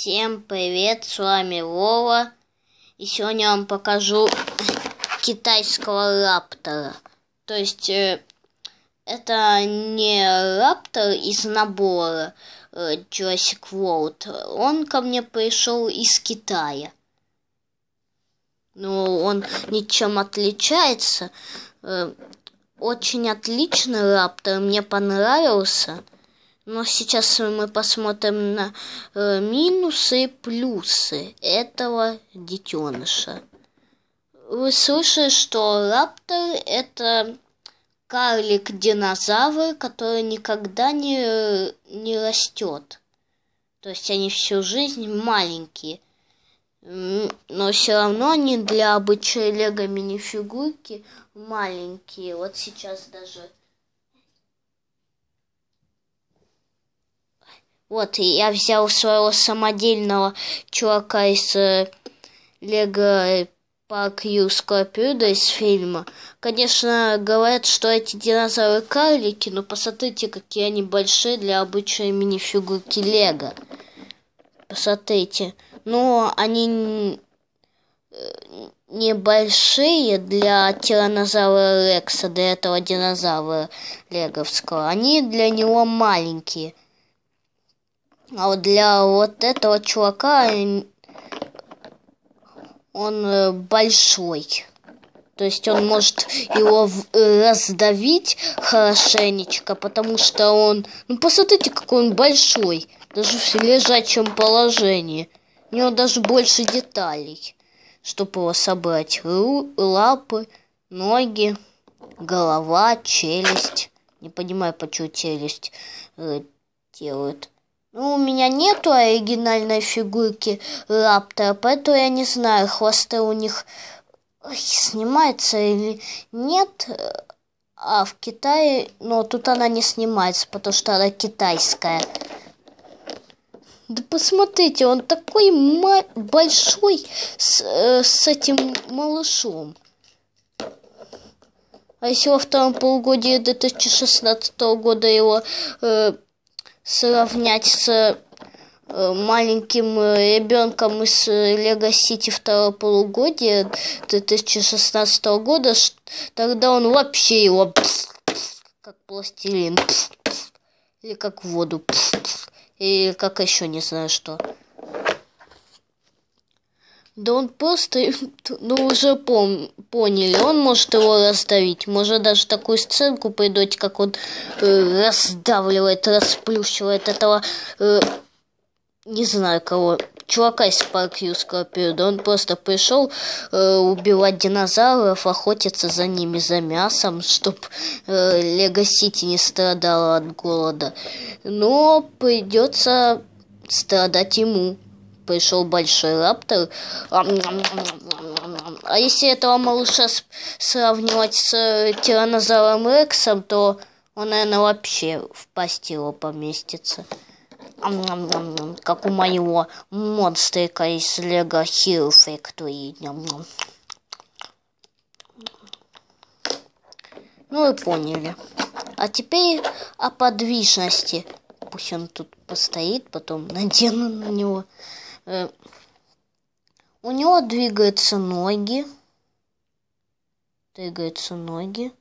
Всем привет, с вами Вова. И сегодня я вам покажу китайского раптора. То есть э, это не раптор из набора э, Jurassic World. Он ко мне пришел из Китая. Но ну, он ничем отличается. Э, очень отличный раптор, мне понравился. Но ну, а сейчас мы посмотрим на э, минусы и плюсы этого детеныша. Вы слышали, что раптор это карлик-динозавр, который никогда не, не растет. То есть они всю жизнь маленькие. Но все равно они для обычной лего минифигурки маленькие. Вот сейчас даже Вот, и я взял своего самодельного чувака из э, Лего Парк Юз из фильма. Конечно, говорят, что эти динозавры карлики, но посмотрите, какие они большие для обычной мини-фигурки Лего. Посмотрите. Но они э, небольшие для тиранозавра Рекса, до этого динозавра леговского. Они для него маленькие. А вот для вот этого чувака он э, большой. То есть он может его э, раздавить хорошенечко, потому что он... Ну, посмотрите, какой он большой. Даже в лежачем положении. У него даже больше деталей, чтобы его собрать. Ру, лапы, ноги, голова, челюсть. Не понимаю, почему челюсть э, делают. Ну, у меня нету оригинальной фигурки Раптора, поэтому я не знаю, хвосты у них Ой, снимается или нет. А в Китае, но тут она не снимается, потому что она китайская. Да посмотрите, он такой большой с, э, с этим малышом. А если во втором полугодии 2016 года его э, сравнять с э, маленьким э, ребенком из э, Лего Сити второго полугодия 2016 года, тогда он вообще его как пластилин или как воду или как еще не знаю что. Да он просто, ну, уже пом поняли. Он может его раздавить. Может даже такую сценку придать, как он э, раздавливает, расплющивает этого... Э, не знаю кого. Чувака из Парк Юрского периода. Он просто пришел э, убивать динозавров, охотиться за ними, за мясом, чтобы э, Лего Сити не страдала от голода. Но придется страдать ему пришел большой раптор. А если этого малыша сравнивать с э, тиранозавром Рексом, то он, наверное, вообще в пасти его поместится. Как у моего монстрика из Лего Hero Factory. Ну вы поняли. А теперь о подвижности. Пусть он тут постоит, потом надену на него. Э, у него двигаются ноги. Двигаются ноги.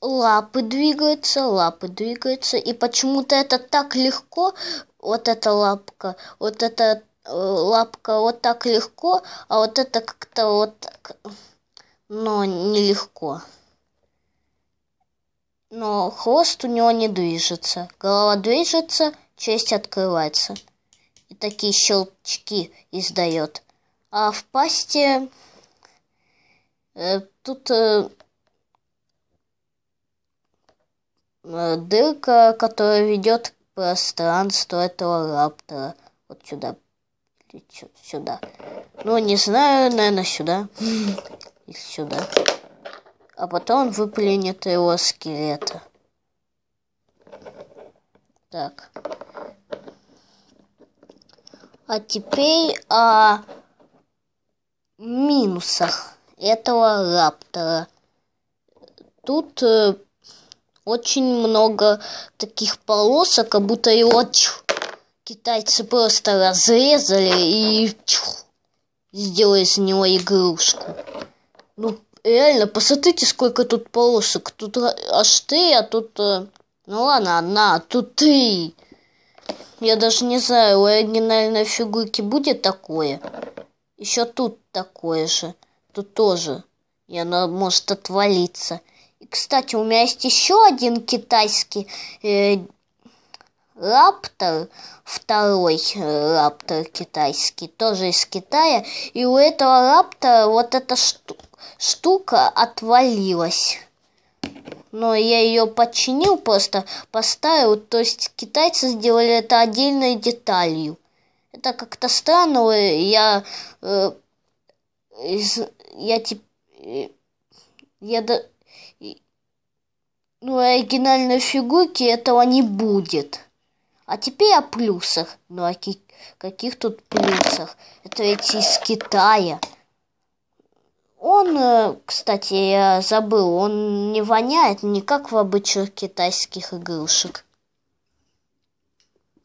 Лапы двигаются, лапы двигаются. И почему-то это так легко, вот эта лапка, вот эта э, лапка вот так легко, а вот это как-то вот так, но нелегко. Но хвост у него не движется. Голова движется, честь открывается и такие щелчки издает. А в пасте э, тут э, э, дырка, которая ведет к пространству этого раптора. Вот сюда. Сюда. Ну, не знаю, наверное, сюда. И сюда. А потом выплюнет его скелета. Так. А теперь о минусах этого раптора. Тут э, очень много таких полосок, как будто его чух, китайцы просто разрезали и чух, сделали из него игрушку. Ну, реально, посмотрите, сколько тут полосок. Тут а, аж ты, а тут... Э, ну ладно, одна, а тут три. Я даже не знаю, у оригинальной фигурки будет такое? Еще тут такое же. Тут тоже. И она может отвалиться. И, кстати, у меня есть еще один китайский э, раптор, второй э, раптор китайский, тоже из Китая. И у этого раптора вот эта шту штука отвалилась но я ее подчинил просто, поставил, то есть китайцы сделали это отдельной деталью. Это как-то странно, э, я... Э, из, я типа... Я да... Ну, оригинальной фигурки этого не будет. А теперь о плюсах. Ну, о каких тут плюсах? Это ведь из Китая. Он, э, кстати, я забыл, он не воняет не как в обычных китайских игрушек.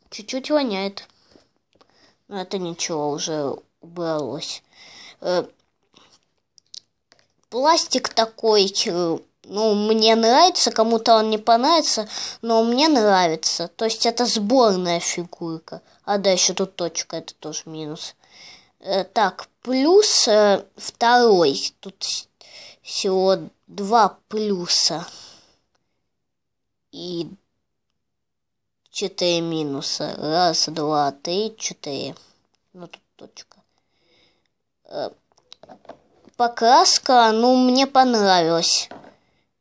Чуть-чуть воняет. Но это ничего, уже убралось. Э, пластик такой, ну, мне нравится, кому-то он не понравится, но мне нравится. То есть это сборная фигурка. А да, еще тут точка, это тоже минус. Э, так, плюс э, второй. Тут всего два плюса. И четыре минуса. Раз, два, три, четыре. Ну, тут точка. Э, покраска, ну, мне понравилась.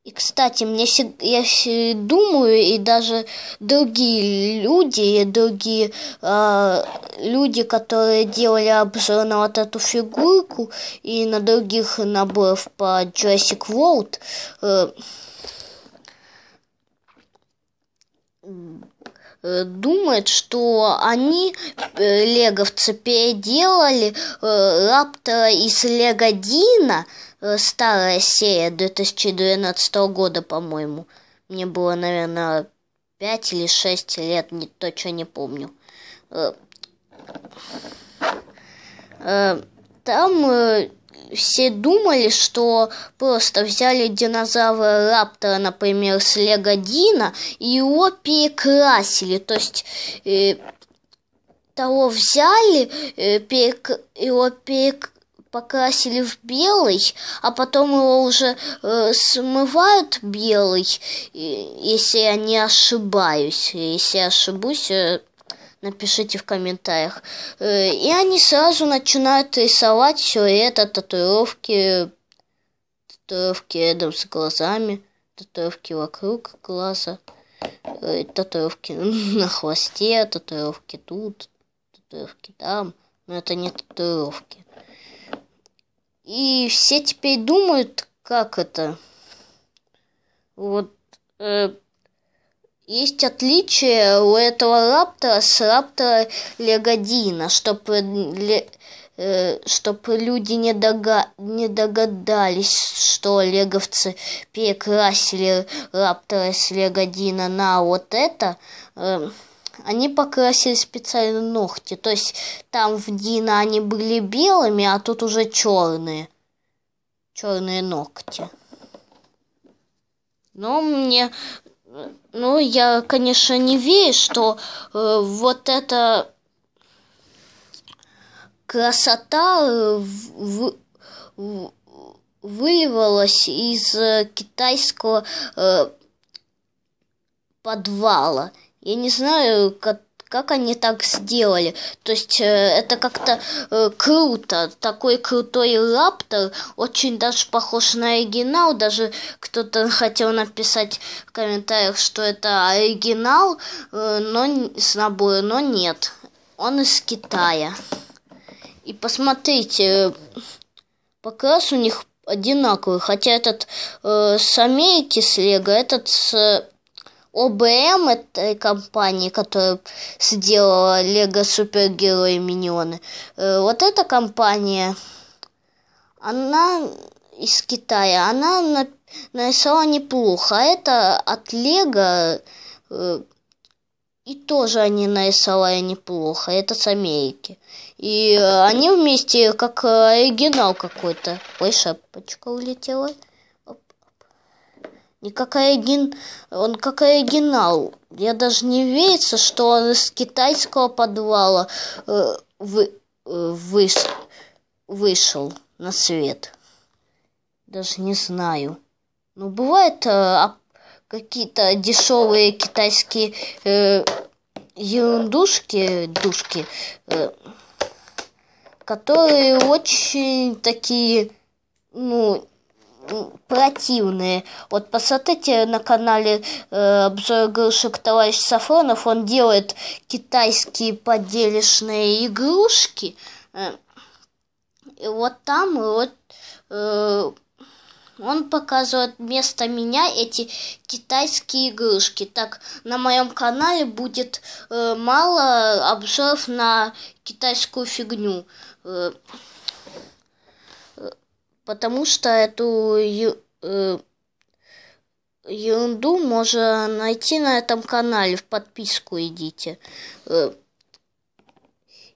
И, кстати, мне я думаю, и даже другие люди, и другие э, люди, которые делали обзор на вот эту фигурку и на других наборов по Jurassic World, э, Э, думает, что они, э, леговцы, переделали э, Раптора из Лего Дина, старая серия 2012 года, по-моему. Мне было, наверное, 5 или 6 лет, не, точно не помню. Там все думали, что просто взяли динозавра Раптора, например, с Легодина, и его перекрасили. То есть э, того взяли, э, перек... его перек покрасили в белый, а потом его уже э, смывают белый, если я не ошибаюсь. Если я ошибусь, э, напишите в комментариях. Э, и они сразу начинают рисовать все это, татуировки, татуировки рядом с глазами, татуировки вокруг глаза, э, татуировки на хвосте, татуировки тут, татуировки там, но это не татуировки. И все теперь думают, как это. Вот э, есть отличие у этого раптора с раптора Легодина, чтобы, э, чтобы люди не, дога, не догадались, что леговцы перекрасили раптора с Легодина на вот это. Э, они покрасили специально ногти. То есть там в Дина они были белыми, а тут уже черные. Черные ногти. Но мне ну, я, конечно, не верю, что э, вот эта красота э, в, в, выливалась из э, китайского э, подвала. Я не знаю, как как они так сделали. То есть э, это как-то э, круто. Такой крутой раптор, очень даже похож на оригинал. Даже кто-то хотел написать в комментариях, что это оригинал, э, но с набора, но нет. Он из Китая. И посмотрите, э, покрас у них одинаковый. Хотя этот э, с Америки с Лего, этот с ОБМ этой компании, которая сделала Лего Супергерои Миньоны, э, вот эта компания, она из Китая, она нарисовала неплохо, а это от Лего э, и тоже они нарисовали неплохо. Это с Америки. И они вместе как э, оригинал какой-то. Ой, шапочка улетела. И как оригин... он как оригинал. Я даже не верится, что он из китайского подвала э, вы... э, выш... вышел на свет. Даже не знаю. Ну, бывают э, какие-то дешевые китайские э, ерундушки, душки, э, которые очень такие, ну, противные. Вот посмотрите на канале э, обзор игрушек товарищ Сафронов, он делает китайские поделишные игрушки. Э, и вот там вот э, он показывает вместо меня эти китайские игрушки. Так, на моем канале будет э, мало обзоров на китайскую фигню. Э, потому что эту э, ерунду можно найти на этом канале, в подписку идите. Э,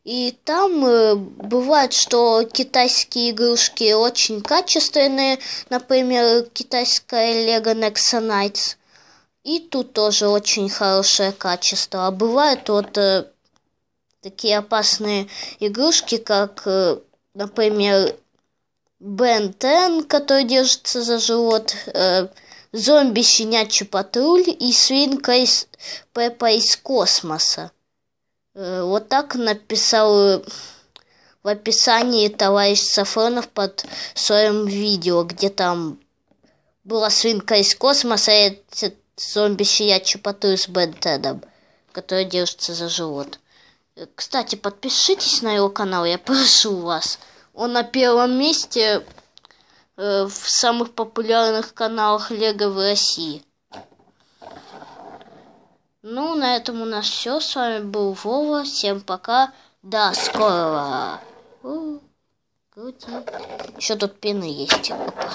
и там э, бывает, что китайские игрушки очень качественные, например, китайская Lego Nexonites. И тут тоже очень хорошее качество. А бывают вот э, такие опасные игрушки, как, э, например, Бентен, который держится за живот, э, зомби щенячий патруль и свинка из Пеппа из космоса. Э, вот так написал э, в описании товарищ Сафронов под своим видео, где там была свинка из космоса и этот зомби щенячий патруль с Бентеном, который держится за живот. Э, кстати, подпишитесь на его канал, я прошу вас. Он на первом месте э, в самых популярных каналах Лего в России. Ну, на этом у нас все. С вами был Вова. Всем пока. До скорого. крути. Еще тут пены есть. Опа.